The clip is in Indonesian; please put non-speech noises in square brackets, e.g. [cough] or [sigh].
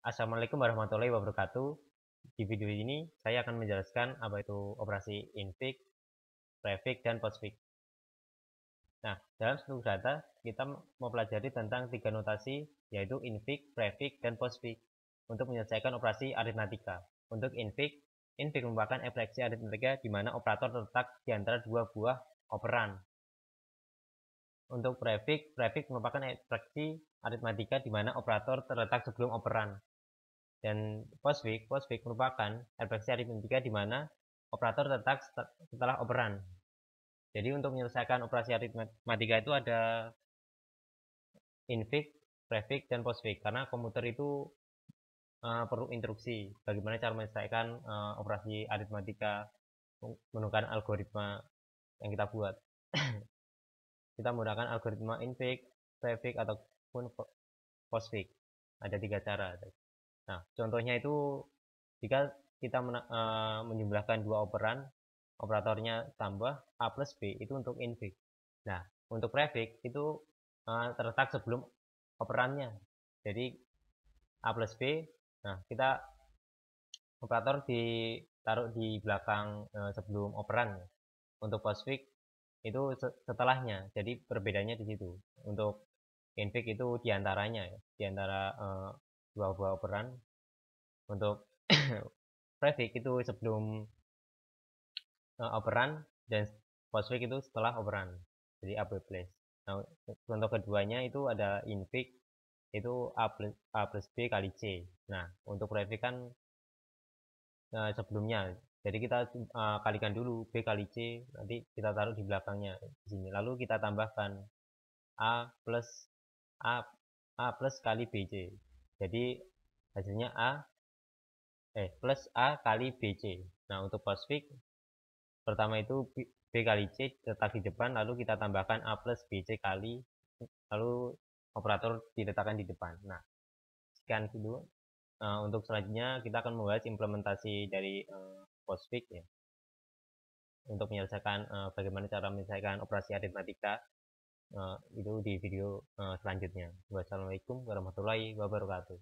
Assalamualaikum warahmatullahi wabarakatuh. Di video ini saya akan menjelaskan apa itu operasi infix, prefix, dan postfix. Nah, dalam struktur data kita mempelajari tentang tiga notasi yaitu infix, prefix, dan postfix untuk menyelesaikan operasi aritmatika. Untuk infix, infix merupakan ekspresi aritmatika di mana operator terletak di antara dua buah operan. Untuk prefix, prefix merupakan ekspresi aritmatika di mana operator terletak sebelum operan dan post postfix Post merupakan refleksi aritmetika di mana operator terletak setelah operan. Jadi untuk menyelesaikan operasi aritmatika itu ada infix, prefix, dan postfix karena komputer itu uh, perlu instruksi bagaimana cara menyelesaikan uh, operasi aritmatika menggunakan algoritma yang kita buat. [clears throat] kita menggunakan algoritma infix, prefix ataupun postfix. Ada tiga cara. Nah, contohnya itu jika kita men uh, eh, menjumlahkan dua operan, operatornya tambah A plus B itu untuk infix. Nah, untuk prefix itu uh, terletak sebelum operannya. Jadi A plus B, nah kita operator ditaruh di belakang uh, sebelum operan. Untuk postfix itu setelahnya, jadi perbedaannya di situ. Untuk infix itu diantaranya, ya, diantara uh, dua buah operan untuk prefix [coughs] itu sebelum uh, operan dan postfix itu setelah operan jadi a plus nah, untuk keduanya itu ada infix itu a plus, a plus b kali c nah untuk prefix kan uh, sebelumnya jadi kita uh, kalikan dulu b kali c nanti kita taruh di belakangnya di sini lalu kita tambahkan a plus a a plus kali bc jadi hasilnya A eh plus A kali BC. Nah, untuk postfix pertama itu B, B kali C diletak di depan lalu kita tambahkan A plus BC kali lalu operator diletakkan di depan. Nah, sekian dulu. Nah untuk selanjutnya kita akan membahas implementasi dari uh, eh, postfix ya. Untuk menyelesaikan uh, bagaimana cara menyelesaikan operasi aritmatika Eh, itu di video eh, selanjutnya wassalamualaikum warahmatullahi wabarakatuh